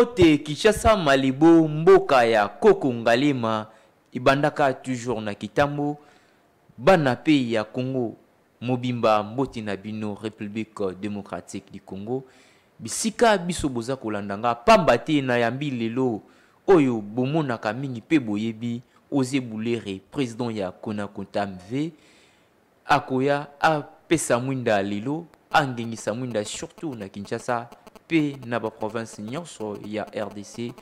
moko te kinshasa malibo mboka ya koko ngalema ebandaka toujours na kitambo bana mpe ya congo mobimba mboti na bino république démocratique du congo bisika biso boza kolanda nga pamba te nayambi lelo oyo bomonaka mingi mpe boyebi oze bulere président ya konakontam v akoya apesa mwinda lelo angengisa mwinda surtout na kinshasa Naba province baprovince nyonso ya rdc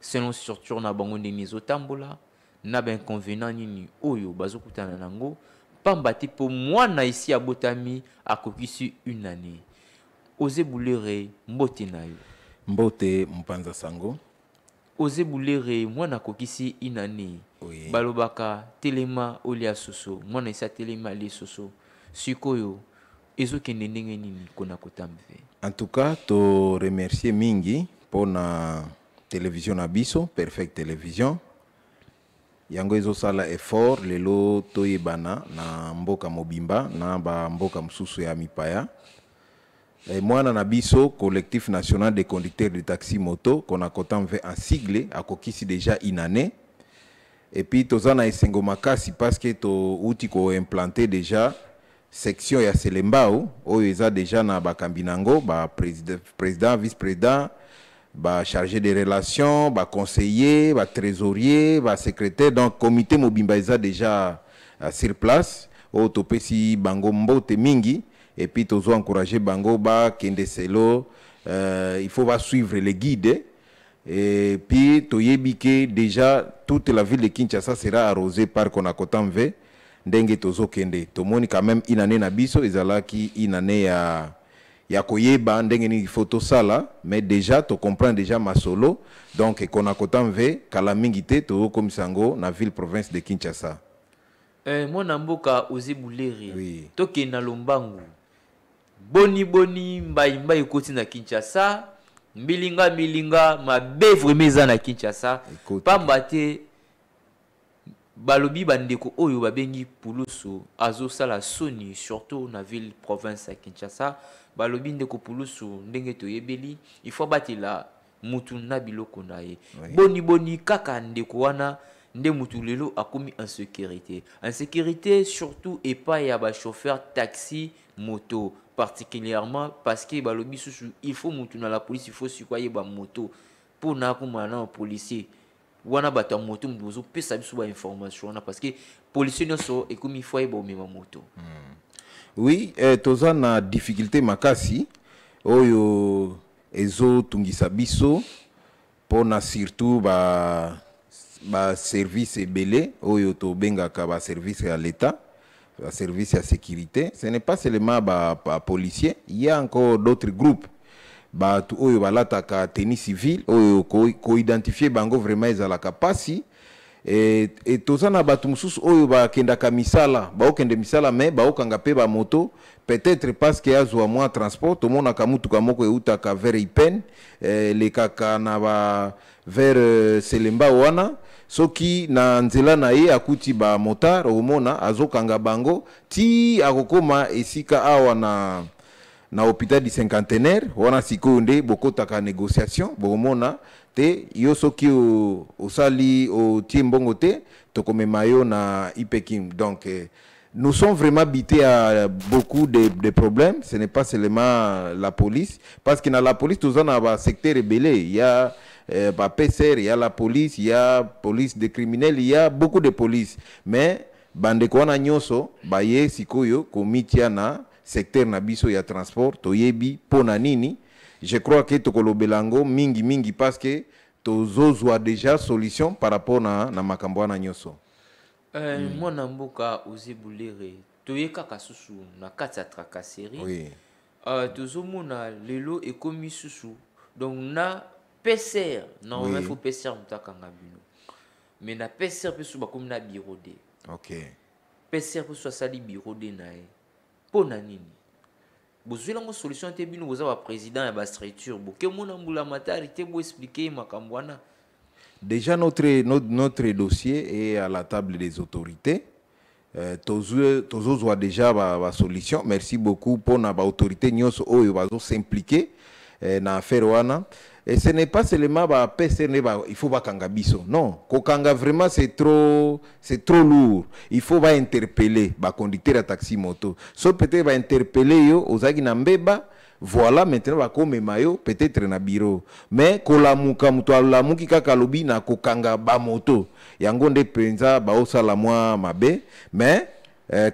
selon structure na bango ndenge ezotambola na ni nini oyo bazokutana nango pamba te mpo mwana esi abotami akokisi une année oze bulere mbote na yo mbote mpanza sango oze bulere mwana akokisi une année balobaka telema olia soso mwana esi atelema suso. soso sikoyo nini kona kutambe en tout cas remercier mingi mpona televizio abiso perfect télévision. yango sala effort lelo toyebana na mboka mobimba na mboka msusu ya mipaya e mwana na biso collectif national des conducteurs de taxi moto konakotamve en sigle akokisi déjà inane puis, toza na esengo makasi parce que ko implanté déjà section ya selembao oyo eza deja na Bakambinango président, président vice-président chargé des relations trésorier, le secrétaire. donc comité mobimba est déjà euh, sur place oyo topesi bango mbote mingi puis tozo encourager bango Kende selo euh, il faut suivre les guides et puis a déjà toute la ville de kinshasa sera arrosée par V. ndenge tozokende tomoni quand même inane na biso ezalaki inane ya ya koyeba ndenge nini ifo tosala mais déjà tocomprend déjà masolo donc ekona mve kala mingi te tozokomisa yango na ville province de kinshasa eh, mwana mboka oze buleri oui. na lombangu boni boni ekoti na kinshasa milinga milinga mabe vraimen eza na kinshasa pamba te balobi bandeko oyo babengi pulusu sala soni surtout na ville province ya kinshasa balobi ndeko pulusu ndenge toyebeli ifo batila, mutu na biloko na boni boni kaka ndeko wana nde mutu lelo akomi insécurité insécurité surtout pas ya chauffeur taxi moto particulièrement parce que balobi susu il faut mutu na la police il faut sikwa yeba moto pour na na wana bato ya moto mutu ozopesa biso bainformation wana parce ke polisi nyonso ekomi fois ebaomema moto hmm. oui eh, toza na difficulté makasi oyo ezotungisa biso mpona surtout ba service ebele oyo tobengaka baservice ya l'État, baservice ya sécurité ce n'est pas seulement ba, policiers, il y a encore d'autres groupes bato oyo balataka tenis civile oyo koidentifie ko bango vraiment ezalaka pasi e, e, toza na bato mosusu oyo bakendaka misala baokende misala me baokanga mpe bamoto peut-être parce que azwa mwa transport tomonaka mutuka moko eutaka vers ipen elekaka na ba vers e, selemba wana soki na nzela na ye akuti bamotar omona azokanga bango ti akokoma esika awa na na hôpital du cinquantenaire wana de, nde bokotaka négociation bomona te yo soki sali o timbongo te comme mayo na ipekim donc eh, nous sommes vraiment habités à beaucoup de, problèmes. Ce n'est pas seulement la police. Parce que dans la police, le on a un secteur rebellé. Il y a euh, PCR, il y a la police, il y a police des criminels, il y a beaucoup de police. Mais, bande kwana nyoso, baye sikoyo, komitia na, secteur na ya transport toyebi pona nini je crois que belango mingi mingi parce que tozozwa déjà solution par rapport na, na makambo euh, hmm. na nyoso euh, mm. mwana mboka oze bulere toye kaka na kati ya tracasserie oui. euh, tozomona lelo ekomi susu donc na pcr normalement oui. fo pcr moto akanga mais na pcr mpe so comme na bureau de okay. pcr mpe so bureau biro mpo na nini bozwela ngo solution te bino boza président ya bastructure bokemona matari te bo expliquer. ye makambo wana déjà notre, notre, notre dossier est à la table des autorités euh, Tous tozozwa déjà la solution. merci beaucoup pour Nous, baautorité nyoso oyo s'impliquer. Eh, na affaire wana et ce n'est pas seulement ba PCN bah il faut bakanga biso non kanga vraiment c'est trop c'est trop lourd il faut ba interpeller ba conducteur à taxi moto so peut-être va interpeller yo ozaki na mbeba voilà maintenant comme yo peut-être na bureau mais muto moto alamuki kaka lobi na ba moto yango nde mpenza baosala moi mabe mais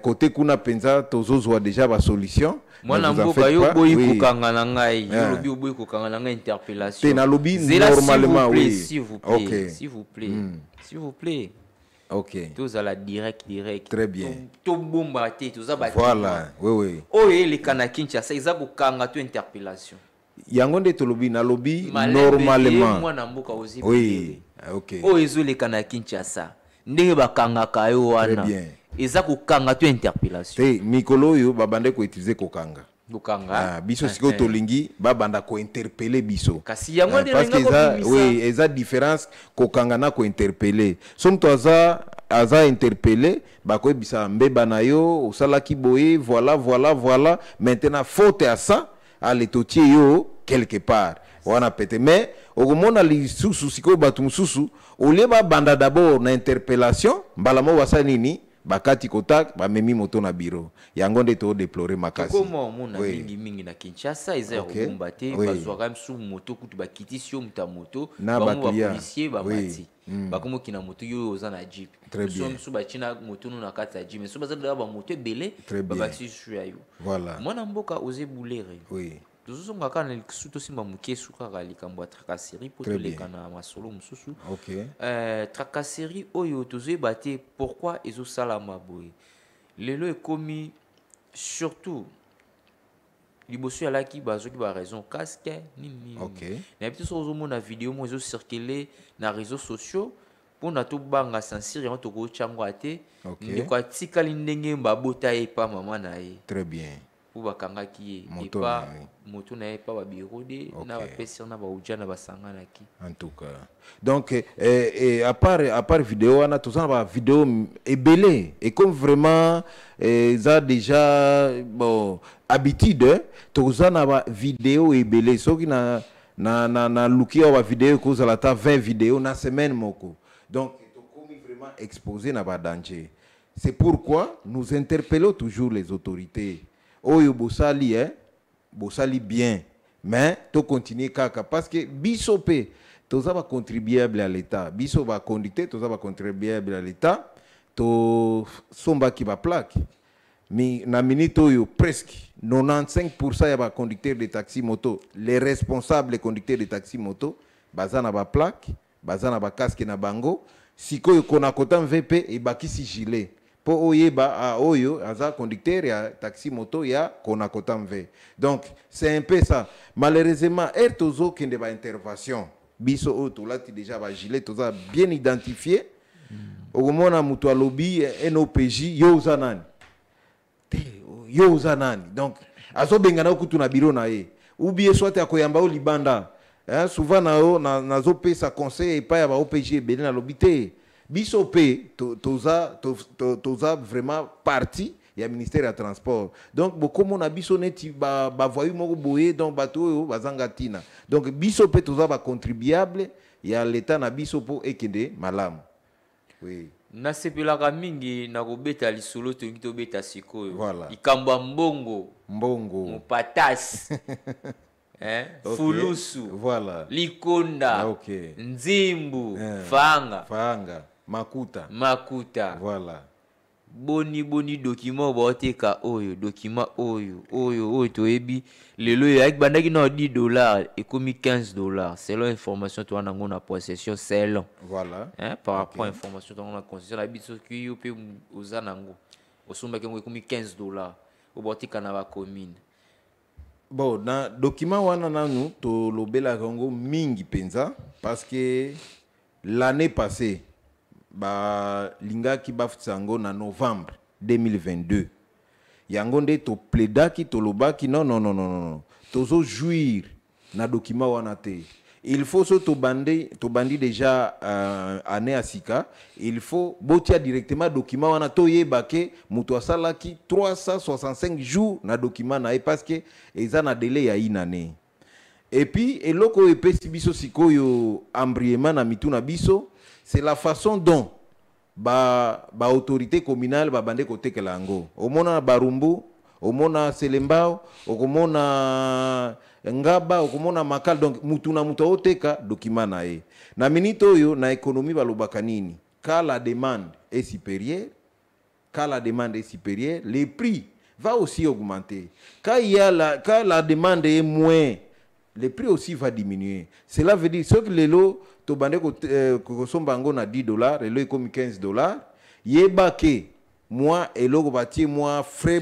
côté eh, kuna penza tozozwa déjà ba solution mwana mboka yo boyi oui. kokanga na ngai yo yeah. lobi oboyi kokanga na ngai interpellation te nalobi normalement s'il vous plaît okay. s'il vous plaît mm. s'il vous plaît ok la direct direct très bien tobombaka te à ba voilà oui oui les eleka ça, ils eza kokanga to interpellation to lobi na lobi normalement mwana mboka ozi oui ok oyo ezoleka na kinshasa c'est bien. eza interpellation te mikolo ko babande kokanga kokanga ah, biso eh, eh. tolingi babanda biso kasi yango ah, eza oui, eza différence kokanga na Somme asa aza aza une mbeba yo boye voilà voilà voilà maintenant faute à ça ale yo quelque part wana pete mais okomona lisusu sikoyo bato mosusu olie babanda dabord na interpellation mbala moko basala nini bakati kotak bamemi moto na biro yango nde toodeplore makasikomo omona oui. mingimingi na kinshasa eza ya okay. kobomba te oui. bazwaka msu moto kutu bakitisi yo mutu ya moto bamo bapolisier bamati mm. bakomokina moto yo oza na jip so msu batina moto nu na kati ya jip so baza dala bamoto ebele babakisi susu ya yo voilà. mwana mboka oze bulere oui. tozozonga kaka na lisusu tosimba moke su kaka likambo ya tracasserie mpo toleka na masolo mosusu euh, tracasserie oyo tozoyeba te pourkui ezosalama boye lelo ekomi surtout liboso alaki ba raison casque nini nayebi te soki vidéo video moko ezocircule na réseau sociaux mpona tobanga sansire yango tokotyango ya te ndeko atikali ndenge bota e pa mama na ye très bien oyo et ye pas motu na ye epa babirode okay. na bapesir na baudia na tout cas. donc eh, eh, eh, part eh, apart apart a wana des na bavideo Et comme vraiment ils ont déjà bon habitude toza na des vidéos soki na, na, na, na les vidéos, bavideo la ta 20 vidéos na semaine moko donc tokomi vraiment exposé na dangers. c'est pourquoi nous interpellons toujours les autorités oyo bosali eh? bosali bien mais continues kaka parce que biso tu contribuer contribuable à l'état biso tu toza contribuable à l'état qui va plaque, mais na minute oyo presque 95 y va conduire de taxi moto les responsables conducteurs de taxi moto bazana na plaque bazana na casque na bango VP kona kota qui si gilet o oyeba oyo aza conducteur ya taxi moto ya konakota mve donc c'est un peu ça malheureusement kende ba intervention. biso oyo tolati déjà gilet toza bien identifié okomona moto alobi nopj yo uzanani te yo uzanani donc donc bengana okutu na biro na ye ubie soit akoyamba o libanda eh, souvent na na conseil pa ya baopj ebele na te biso mpe toza to, to, to, vraiment parti ya ministère ya transport donc bokomona biso neti bavoyu ba moko boye donc bato oyo bazanga ntina donc biso mpe toza bacontribuable ya leta na biso mpo ekende malamu oui. nasepelaka mingi na kobeta lisolo tongi tobeta sikoyo voilà. likambo ya mbongo mbongo mopatasi eh? okay. fulusu voilà. likonda okay. nzimbu yeah. fanga, fanga. makuta makuta voilà boni boni document baoteka oyo document oyo oyo oyo toyebi lelo oyo eh, ayeki bandaki na odi dollar ekomi 15 dollar selon information toza nango na possession selon voilà hein, par rapport okay. information toango na concession na biso soki yo mpe oza nango osombaki yango ekomi 15 dollar oyo baotika na bacommune bon na document wana nanu tolobelaka yango mingi mpenza parce que l'année passée balingaki bafutisa yango na novembre 2022 yango nde to lobaki, non non non non non jouir na dokima wana te il faut so to bandi déjà euh, asika. sika il faut botia directement document wana toyeba ke asala ki 365 jours na document na parce que eza na délai ya une année et puis eloko epe epesi biso sikoyo embriement na mituna biso c'est la façon dont ba ba autorité communale va l'ango au omona barumbu omona selembao okomona ngaba à makal donc mutu na oteka dokimana dokima na ye na minite oyo na nini ka la demande est supérieure quand la demande est supérieure les prix va aussi augmenter Quand la, la demande est moins les prix aussi va diminuer cela veut dire que les lots ko eh, kosomba yango na 10 et elo ekomi 15 dollars yeba ke mwa eloko batie moi frais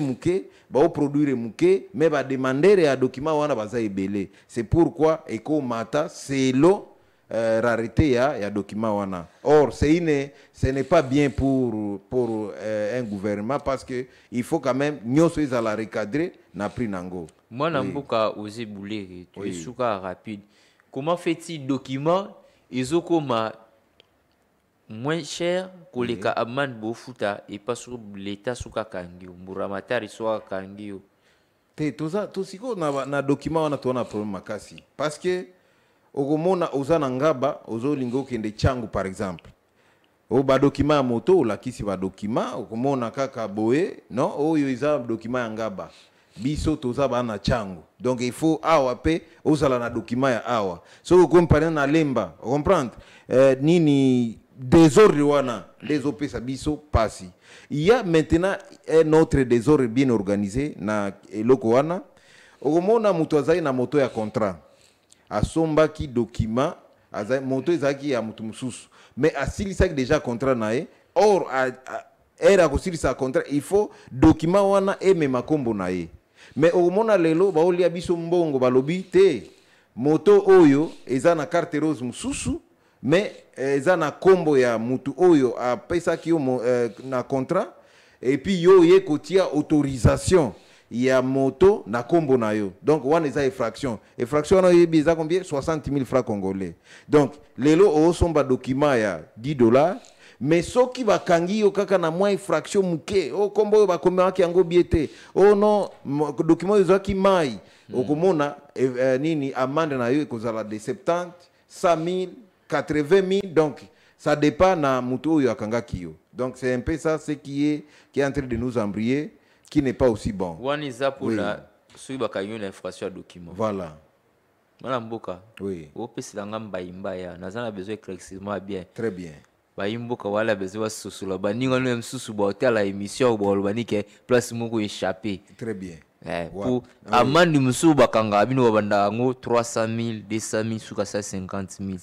produire muke mais ba demander ya document wana baza ebele c'est pourquoi mata c'est euh, rareté ya, ya document wana or c'est seine ce n'est pas bien pour, pour euh, un gouvernement parce que il faut quand même à la recadrer na prix nango moi oui. mboka oser bouler tu oui. esuka rapide comment fait-il document izokoma moins cher koleka mm -hmm. amande bofuta epa so leta so kaka ngio mburama tari so kaka ngio te toza tosikoyo na, na document wana toza na problème makasi parce que okomona oza na ngaba ozolinga okende changu par exemple oyo badokima ya moto olakisi badokima okomona kaka boye no oyo eza dokima ya ngaba biso toza bana chango donc il faut awa pe ozala na document ya awa soki okompane na lemba comprendre euh, nini désordre wana les opesa biso pasi ya maintenant un autre désordre bien organisé na eloko wana okomona na azali na moto ya contrat ki document azali moto ya mutu mususu mais sak déjà contrat na e, or ere ça contrat il faut document wana e me na nae. me okomona lelo baolia biso mbongo balobi te moto oyo eza na carte rose mosusu me eh, eza na nkombo ya mutu oyo apesaki yo eh, na contrat epuis yo oye kotia autorisation ya moto na nkombo na yo donc wana eza effraction effraction wana oyebi eza combien 60 000 francs congolais donc lelo oosomba oh, document ya 10 dollars Mais me soki va yo kaka na mwa infraction oh, kombo okombo oyo bakomewaki yango bie te o oh, non document oyo ezwaki mai mm. o komona eh, eh, nini amande na yo ekozala de 70 80 80000 donc ça dépend na mutu yo akangaki donc c'est un peu ça ce qui est, qui est en train de nous embrouiller qui n'est pas aussi bon one is mpona oui. la sui ba na infraction ya document voilà mwana mboka oui. opeselanga mbayimba ya vous na besoin de ya bien très bien bayimboka wala bezo basosolo baninga no ya mosusu baotala émission baloba nini ke place moko échappé très bien eh, Pour wow. po ah, amandi mosusu bakangaka bino babandaka yango 300 000 200 000 suka 150 000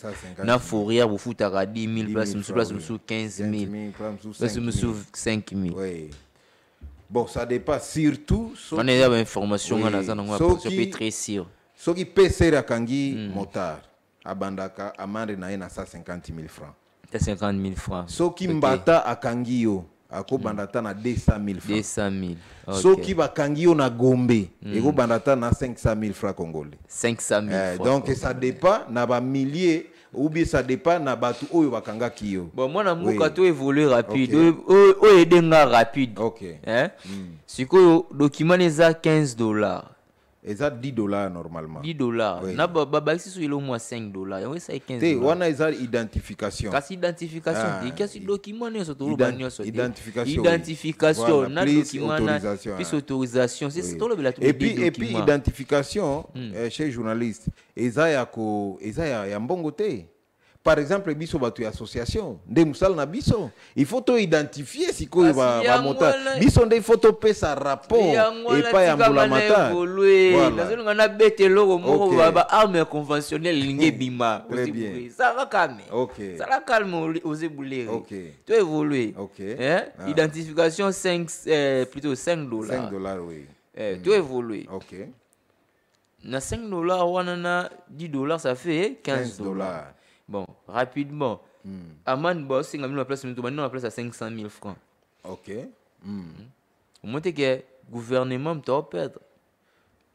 vous fourrière bofutaka 10 000 place mosusu place mosusu 15 000 place mosusu 5 000 oui. bon ça dépend surtout wana eza bainformation nga naza nango pe très sûr soki pcr akangi mm. motard abandaka amande na ye na 150 000 francs 50 000 francs soki okay. mbata à yo akobanda bandata mm. na 200 000 francs 200 000 so qui va Kangio na gombe mm. na 500 000 francs congolais 500 000 eh, donc ça dépend na milliers ou bien ça dépend na bato oyo bakangaki yo bon mwana je oui. to évolue rapide ou okay. edenga rapide okay. hein? mm. sikoyo document 15 dollars 10 dollars normalement 10 dollars Si au 5 dollars 15 dollars. identification kasi identification ah, C'est Identification. document identification Identification. autorisation c'est ah. tout et puis identification hmm. eh, chez journaliste journalistes, ko par exemple biso bato ya association nde mosala na biso il faut toidentifie sikoyo bamonta biso nde il faut sa rapport et epai ya mbulamatanazolinga nabeta eloko moko baarme ya conventionnele elingi hmm. ebima sala calme sala calme oze boleri to évolue identification 5 euh, plutôt 5 dollars, dollar to évolue na 5 dollars, wana na 10 dollars, ça fait 15 dollars. Bon, rapidement, mm. Aman Bossing a mis la place, à 500 000 francs. Ok. Hmm. Hmm. Au moins, le gouvernement, tu perdre.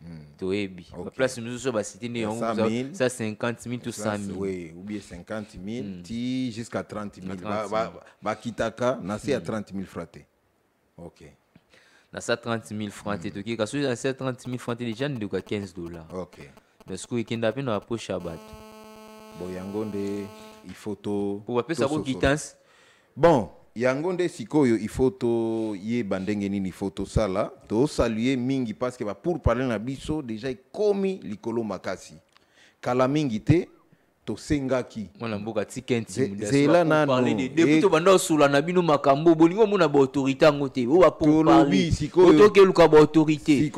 Hmm. toyebi baplace mosusu oyo basitini yango 50 000 to 100 000 oui, ou bien 50 000 mm. ti jusqu'à 30 000 bakitaka ba, ba, ba na se ya 30 hmm. 000 francs ok na sa 30 000 francs te tokeka soki na se 30 000 francs te deja ndeko ya 15 dollars ok mais sikoyo ekenda mpe na bapoche ya bato bo yango nde il faut to po bapesako quittance bon yango nde sikoyo ifo toyeba ndenge nini ifo tosala tosalue mingi parceke bapourparle na biso deja ekomi likolo makasi kala mingi te tosengaki mwana mboka eh. na bino makambo bolingi omona baautorité yango te oyo bapoparletokeluka baautorité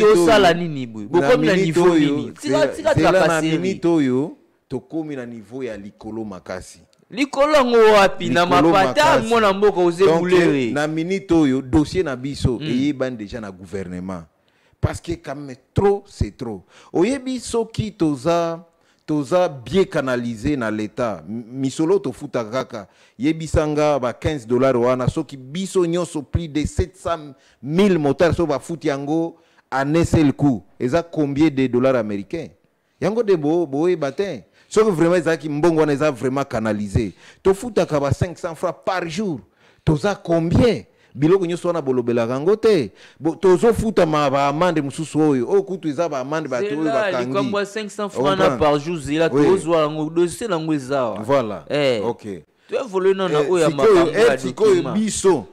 tosala nini boye bokomi na niveau nini tika tika takaseminite oyo tokomi na niveau ya likolo makasi likolo wapi na mapata mona mboka ozebulere na minute yo, dossier na biso mm. eyebani déjà na gouvernement parce que quand même trop c'est trop biso ki toza toza bien canalisé na l'état misolo futa kaka yebisanga ba 15 dollars wana soki biso nyoso plus de 700 000 motards so bafuti yango à seul coup eza combien de dollars américains yango de bo boye te que vraiment ezalaki mbongo wana eza vraiment canalise tofutaka ba 500 francs par jour toza combien biloko nyonso wana bolobelaka yango te tozofutama amande mususu oyo oyo oh, kutu C'est baamande bato oyo bakangilikambwa 500 francs na par jour zela tozwa yango dosie nango ezawa voilà eh. ok Tu toevole nana eh, oyo ya makambo eh, biso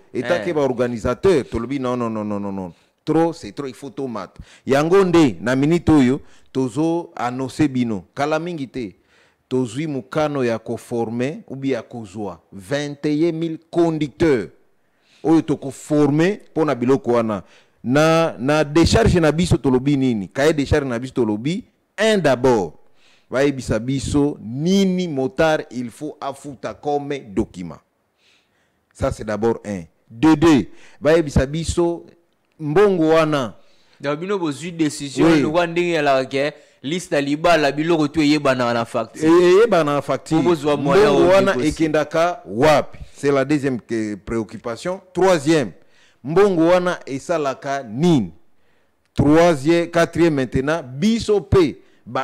ba organisateur tolobi non non non non non trop c'est trop il faut tomate yango nde na minute oyo tozoanonse bino kala mingi te tozwi ou ya koforme ubi 21 kozwa 21000 conducteurs oyo tokoforme pour na biloko wana na, na décharge na biso tolobi nini kaye décharge na biso tolobi un d'abord bayebisa biso nini motar il faut afuta comme document ça c'est d'abord un de deux bayebisa biso mbongo wana donc bino bozwi décision à la guerre liste liba libala biloko to eyebana na facture na wana ekendaka wapi c'est la deuxième euh, préoccupation troisième mbongo wana esalaka nini troisième quatrième maintenant biso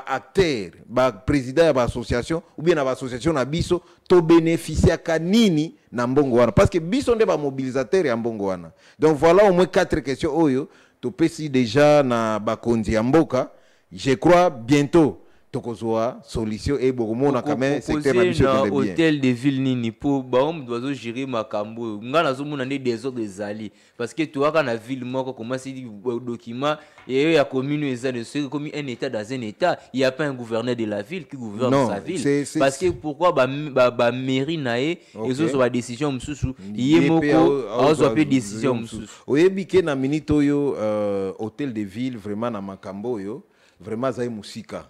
acteur ba président ya association, ou bien na l'association na biso tobénéficiaka nini na mbongo wana parce que biso nde mobilisateur ya mbongo wana donc voilà au moins quatre questions oyo topesi déjà na bakonzi amboka je crois bientôt tokozwa solution e bokomona kame secteur na biso na hôtel de ville nini po bahomme doizo gérer makambo oyo ngai des nde désordre zali parce que quand na ville moko komasi euh, document eyo ya commune eza de soki ekomi un état dans un état il y a pas un gouverneur de la ville qui gouverne non, sa ville c est, c est, parce que pourquoi ba, ba, ba na ye okay. ezozwa badécision mosusu ye moko aozwa mpe décision mosusu oyebi ke na minute yo euh, hôtel de ville vraiment na makambo yo, vraiment azali musika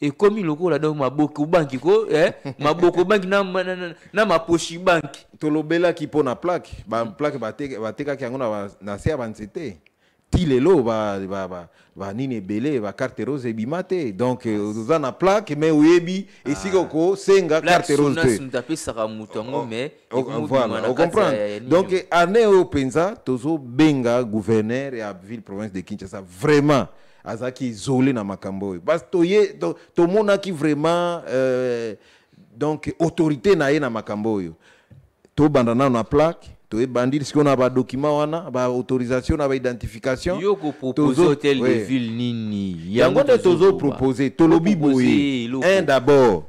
et ekomi lokola donc maboko obanki ko eh? maboko obanki na, na, na, na maposhi banki tolobelaki mpo na plake te, batekaki yango na, na se ya banzete ti lelo banini ba, ba, ba, ebele bacarte rose ebima te donc ah, euh, oza na plaque mais oyebi ah. esika okosenga carte rose teapesaka moto yango oh, mais oh, comprend. donc année oyo mpenza tozobenga gouverneur ya ville province de kinshasa vraiment azaki isolé na makambo oyo parce toye tomonaki to vraiment euh, donc autorité na ye na makambo oyo tobanda nano na plaque toyebandi on na document wana autorisation na identification yo kopropose hotel de ville nini yango proposer? To lobi boye eh, un d'abord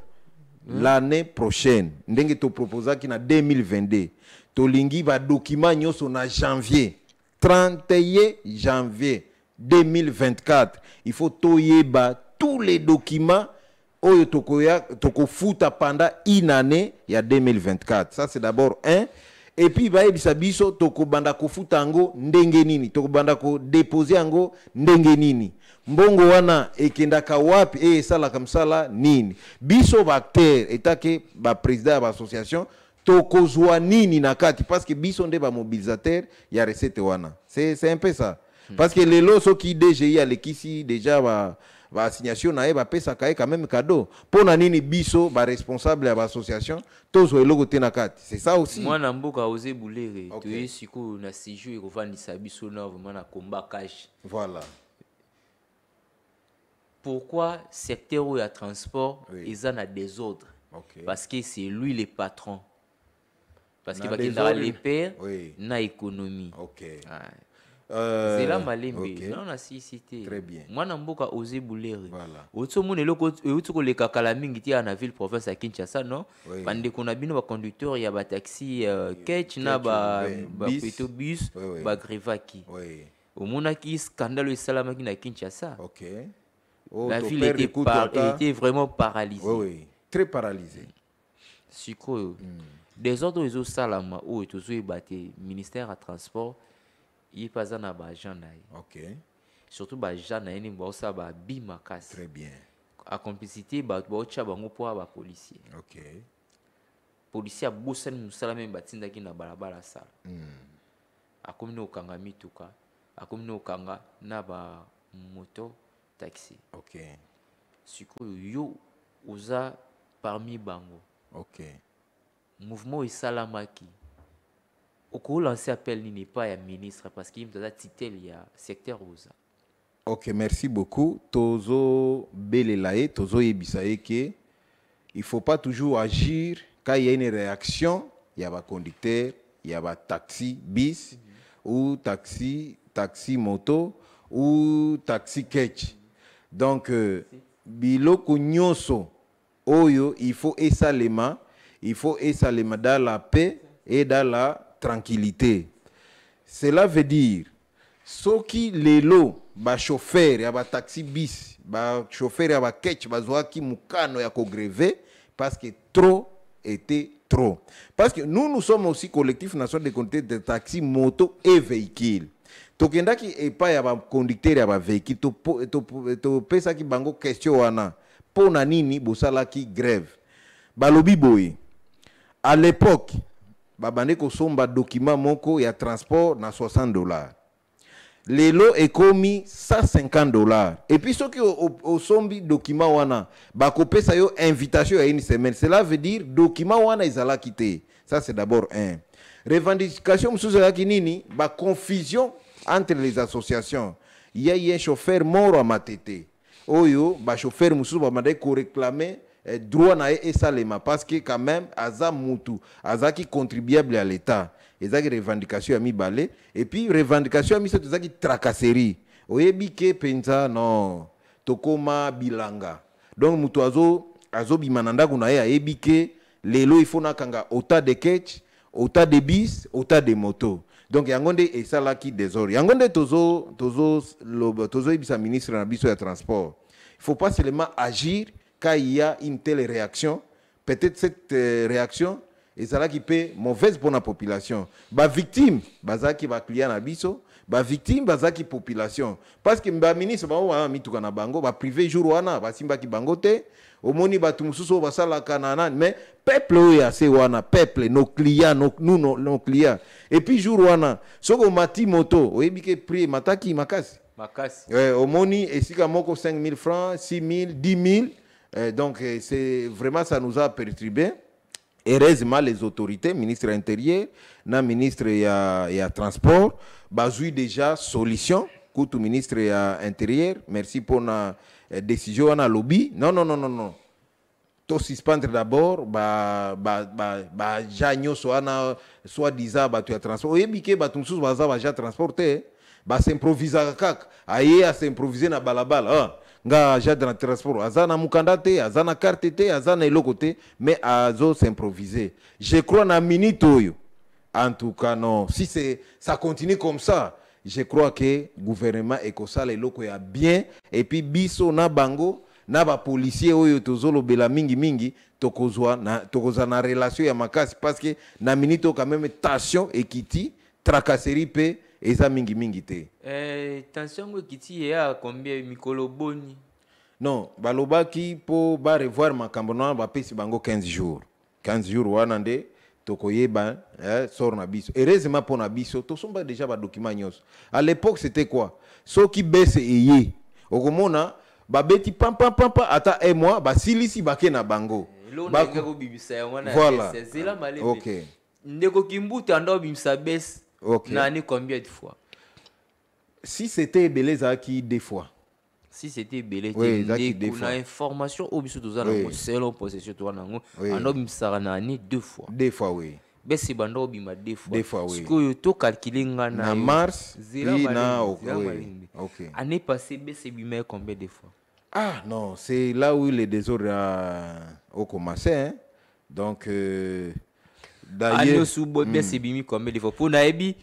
hmm? l'année prochaine ndenge ki na 2022 tolingi document nyoso na janvier 31 janvier 2024 il faut toyeba tous les documents oyo tokoya tokofuta pendant une année ya 2024 ça c'est d'abord un et puis bayebisa biso tokobanda kofuta yango ndenge nini tokobanda kodepose yango ndenge nini mbongo wana ekendaka wapi e sala kamsala nini biso bakter etake ba association Toko zwa nini na kati parce que biso ba mobilisateur ya recette wana c'est un peu ça Hmm. parce que les lelo soki DGI alekisi déjà va baassignation na va payer ça quand même cadeau mpona nini biso responsable à baassociation tous eloko te na carte. c'est ça aussi mwana mboka ose tu es si sikoyo na séjour ni biso na vraiment na combat cash. voilà pourquoi secteur oyo ya transport oui. eza des des okay. parce que c'est lui le patron parce qu'il va lepere oui. na économie okay nzela euh, malembe je nasisi te mwana mboka ose bulere otomona eloko euti le kala mingi ya na ville province à kinshasa non bandeko il bino a ya bataxi ketch euh, euh, na bus eu un scandale na kinshasa la oh, ville était vraiment paralysée très paralysée sikoyo où ils ont le ministère à transport ye mpe aza na baagent na ye okay. surtout baagent na ye ndenge baosala babi makasi très bien acomplicité bato baotya bango mpo a bapolisier okay. polisier abosani mosala meme batindaki na balabala asala mm. akomi na kokanga mituka akomi na kokanga na bamoto taxi okay. sikoyo yo oza parmi bango okay. mouvement esalamaki au lancé appel nini pas ya ministre parce qu'il y y un secteur rose ok merci beaucoup tozo ye que il faut pas toujours agir quand il y a une réaction il y a conducteur, il y a bis taxi bis mhm. ou taxi taxi moto ou taxi catch donc il donc euh, biloko nyonso oyo il faut esalema il faut dans la paix et dans la tranquillité. Cela veut dire, ceux qui les lots, ba chauffeur ya ba taxi bis, ba chauffeur ya ba ketch, ba zoaki mukano ya grève parce que trop était trop. Parce que nous, nous sommes aussi collectif national de conducteurs de taxis, moto et véhicules. tokendaki epai ya baconducteur ya pesa qui bango question wana mpo na nini ki grève balobi boye à l'époque y somba document moko ya transport na 60 dollars lelo ekomi 150 dollars Et puis, qui soki sombi document wana a une invitation à une semaine cela veut dire document wana est. quitter ça c'est d'abord un revendication ya kinini la confusion entre les associations y a un chauffeur mort à matete oyo ba mosusu ko réclamé. Eh, droit na ye parce que quand même aza mutu qui contribuable à l'état et qui revendication balé et puis revendication ya misato qui tracasserie oyebi ke penza non tokoma bilanga donc moto azo azobi mananda ndako ya ebi l'élo ke lelo faut nakanga ota de ketch ota de bis ota de moto donc yangonde nde là désordre yango nde lobo tozo, tozo ministre na biso ya transport il faut pas seulement agir quand il y a une telle réaction, peut-être cette euh, réaction et ça qui peut mauvaise pour la population. Ba victime, bazaki va client abiso, ba victime bazaki population. Parce que ba ministre ba wa mituka na bango, ba privé jour wana, ba simba ki bango te, omoni ba tumususu ba la kanana, mais peuple oyo ase wana, peuple nos clients, nous nos, nos clients. Et puis jour wana, soko mati moto, oyebike prix mataki makasi. Makasi. Ouais, omoni esika moko 5000 francs, 6000, 10000 euh, donc, euh, c'est vraiment, ça nous a perturbés. Heureusement, les autorités, ministre intérieur, non ministre à y transport, bazouille déjà solution, koutou ministre intérieur, merci pour la euh, décision, on a lobby. Non, non, non, non, non. Tout suspendre d'abord, bah, bah, bah, bah, soit, na, soit bah, tu as transport. Oui, bah, hein. kak. à s'improviser na balabala. Hein nga jadre na transport azana na mukanda te na te na eloko te mais je crois na minute oyo en tout cas non si c'est ça continue comme ça je crois que gouvernement ekosala eloko ya bien et puis biso na bango na policier oyo tozolobela mingimingi tokozwa na, tokozwa na relation ya makasi parce que na minute quand même tension ekiti tracasserie mpe eza mingi te eh, tension yango ekiti combien mikolo boni non balobaki ba revoir ma na wana bango 15 jours 15 jours wana nde tokoyeba eh, sor na biso heureusement pour na biso déjà document ye. à l'époque c'était quoi soki bese pam, okomona pam, pam, ata un mois bake na bango eh, voilà. ok ndeko kimbuta ndo bimsa bese Okay. combien de fois Si c'était Ebele, qui deux fois. Si c'était Ebele, fois. on a information, au dessus de selon possession, on un homme, ça, deux fois. Deux fois, oui. mais ben, c'est deux fois Deux fois oui to calculer nga na, mars année passée ben, combien de fois ah non c'est là où les désordres euh, ont commencé hein. donc euh, d'ailleurs, bah, anyosu bese mm. bimi comme liverpool na yebi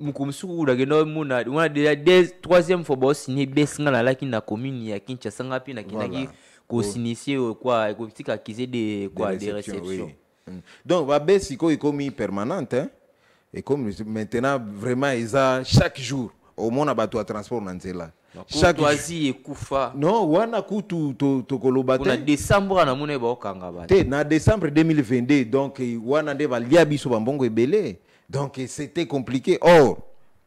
mukumsuku kulage no muna wana deja des troisième fois baisse. signé la nga qui na commune ya n'a nga mpe nakendaki quoi, kwa kotika accuse de quoi, de réceptions. Mm. donc babesi est ekomi permanente hein? comme maintenant vraiment eza chaque jour au moins a bateau à transport na là chaque kufa Koufa. non wana kutu tokoloba C'est na décembre na mona baokanga ba te na décembre 2022 donc wana nde balia biso bambongo ebele donc c'était compliqué or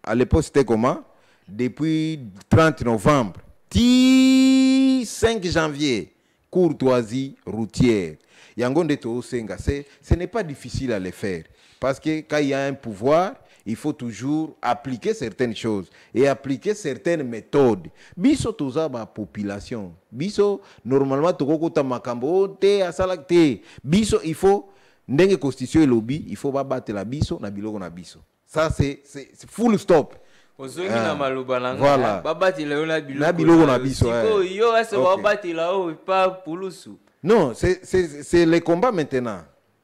à l'époque c'était comment depuis 30 novembre 5 janvier courtoisie routière yango nde c'est ce n'est pas difficile à le faire parce que quand il y a un pouvoir il faut toujours appliquer certaines choses et appliquer certaines méthodes. Biso toza ba population. Biso normalement toko kota makambo te asalakte. Biso il faut ndenge et lobby, il faut ba battre biso na biloko na biso. Ça c'est full stop. ozongi na ah, maloba na ngai babatela yo na biloko na biso yo ase pa pulusu non c'est le combat maintenant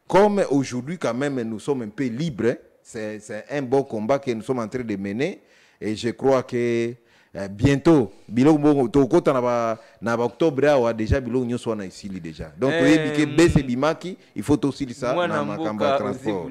comme aujourd'hui quand même nous sommes un peu libres hein c'est un bon combat que nous sommes en train de mener. Et je crois que euh, bientôt, biloko tokota a ba ah, déjà déjà. Donc euh, bimaki, il faut aussi ça na transport.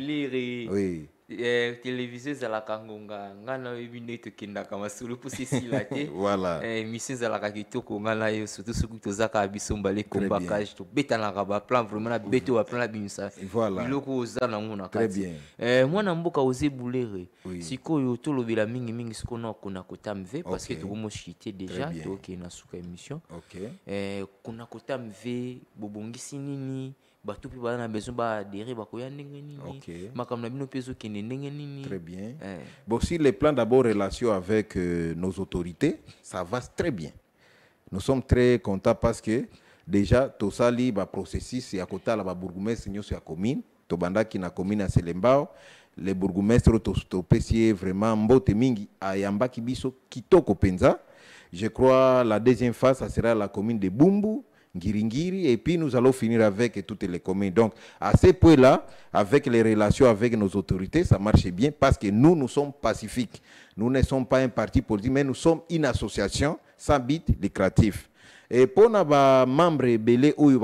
eh, televizio ezalaka ngonga ngai na oyebi nde tokendaka masolo mpo sesila te voilà. eh, emission ezalaka kitoko ngai na yo surtout soki tozaka biso mbala ekombakage tobetanaka baplan vraiment na bete baplan na bimisa voilà. biloko oza nango na kati eh, mwana mboka oze bulere oui. sikoyo tolobela mingimingi sikoyo na okona kotamve okay. parce que tokomoshite déjà tokende na suka émission okay. eh, kona kotamve bobongisi nini batupi baza a besoin baadere bakoya ndenge nini okay. makambo na bino mpe très bien eh. bon si les plans d'abord relation avec euh, nos autorités ça va très bien nous sommes très contents parce que déjà tout ça, tosali baprocessus ya la babourgmestre nyonso la commune qui na commune à selembao les bourgmestre ont topesi ye vraiment à mingi qui biso kitoko penza je crois la deuxième phase ça sera la commune de bumbu Ngiringiri et puis nous allons finir avec toutes les communes. Donc, à ce point là avec les relations avec nos autorités, ça marche bien parce que nous, nous sommes pacifiques. Nous ne sommes pas un parti politique, mais nous sommes une association sans but lucratif. Et pour ebele oyo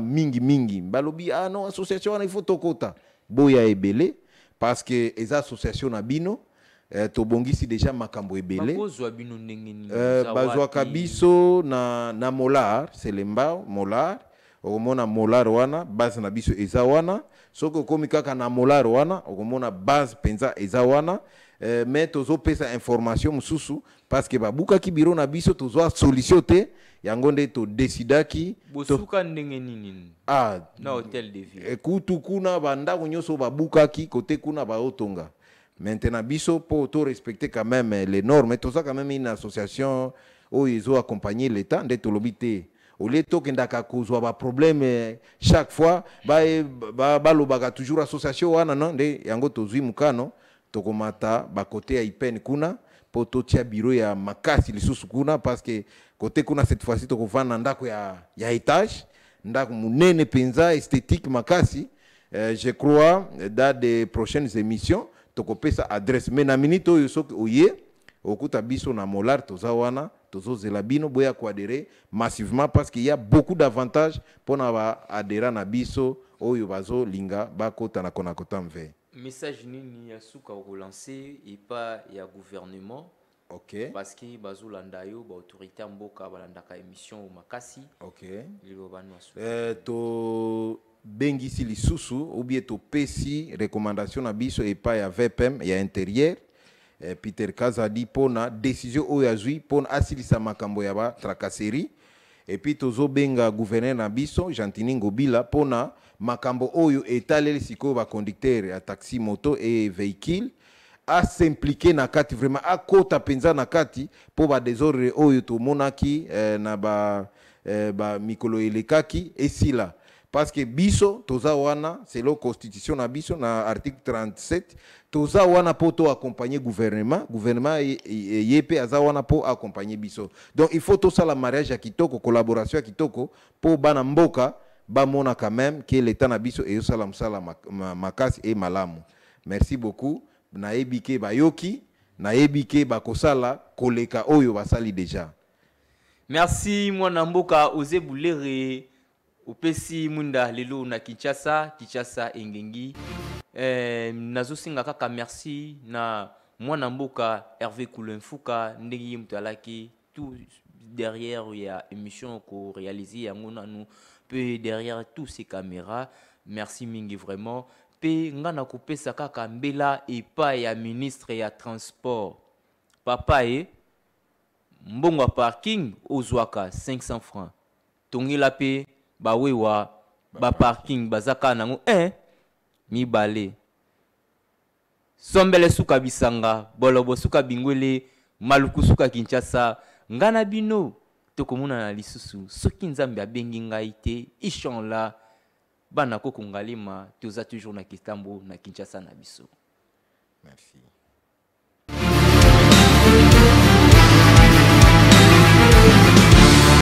Mingi, Mingi balobi ah non association wana ifo quota boya parce que les association na Eh, tobongisi deja makambo ebele eh, bazwaka biso na, na molar selembao molar okomona molar wana base na biso eza wana soki okomi kaka na molar wana okomona base mpenza eza wana eh, me tozopesa information mosusu parceke babukaki biro na biso tozwa solution te yango nde todesidaki bosuka to... ndenge nini ah, na hotel de ville kutu kuna bandako nyonso babukaki kote kuna baotonga Maintenant, BISO, pour tout respecter quand même eh, les normes. Et tout ça, quand même, une association où ils ont accompagné l'État, de tolobité. Au lieu de cause des problème eh, chaque fois, bah, eh, bah, a toujours association, wana, non, de, yango tozui mukano, tokomata, bah, côté aipen kuna, po totia bureau ya makasi sous kuna, parce que côté kuna cette fois-ci, tokovana ndako ya, ya étage, ndako munene penza, esthétique makasi, je crois, dans des prochaines émissions, tokopesa adresse mais na minute oyo soki au okuta biso na molar toza wana zela bino boya kwadere massivement parce qu'il y a beaucoup d'avantages ba baadera na biso oyo linga bakota na kota mve message nini ya suka et pas ya gouvernement ok parce que landa yo ba autorité mboka balandaka émission makasi okay. liloba nyonso euh, to ou bien to Pesi, recommandation na biso pas ya vpm ya intérieur eh, peter kazadi Pona décision oyo azwi mpona asilisa makambo ya puis tozo benga gouverneur na biso gentini ngobila Pona, makambo oyo etaleli siko conducteur ya taxi moto e véhicule s'impliquer na kati vraiment kota penza na kati va désordre oyo to eh, na ba, mikolo eh, mikolo elekaki sila. Parce que biso toza wana selon constitution na biso na article 37 toza wana poto accompagner gouvernement gouvernement e, e, e, Yep, azawana aza wana pour accompagner biso donc il faut la mariage à kitoko collaboration à kitoko pour bana mboka bamona quand même ke l'état na biso salam salam makasi e malamu merci beaucoup na bayoki nayebi ba bakosala koleka oyo basali déjà merci mwana mboka oze upesi munda lelo na kinshasa kinshasa engengi eh, kaka merci na mwana mboka Hervé kulenfuka ndenge Mtalaki, derrière ya émission réaliser yango nous derrière tous ces caméras merci mingi vraiment Pe nga na mbela ya ministre ya transport papa e mbongo parking ozwaka 500 francs la pe. bawewa baparking baza kaka nango un eh, mibale sombele suka bisanga bolobo suka bingwele maluku suka kinshasa ngai na bino tokomonana lisusu soki nzambe abengi ngai te ichanla bana kokongalema toza toujours na kitambo na kinshasa na biso merci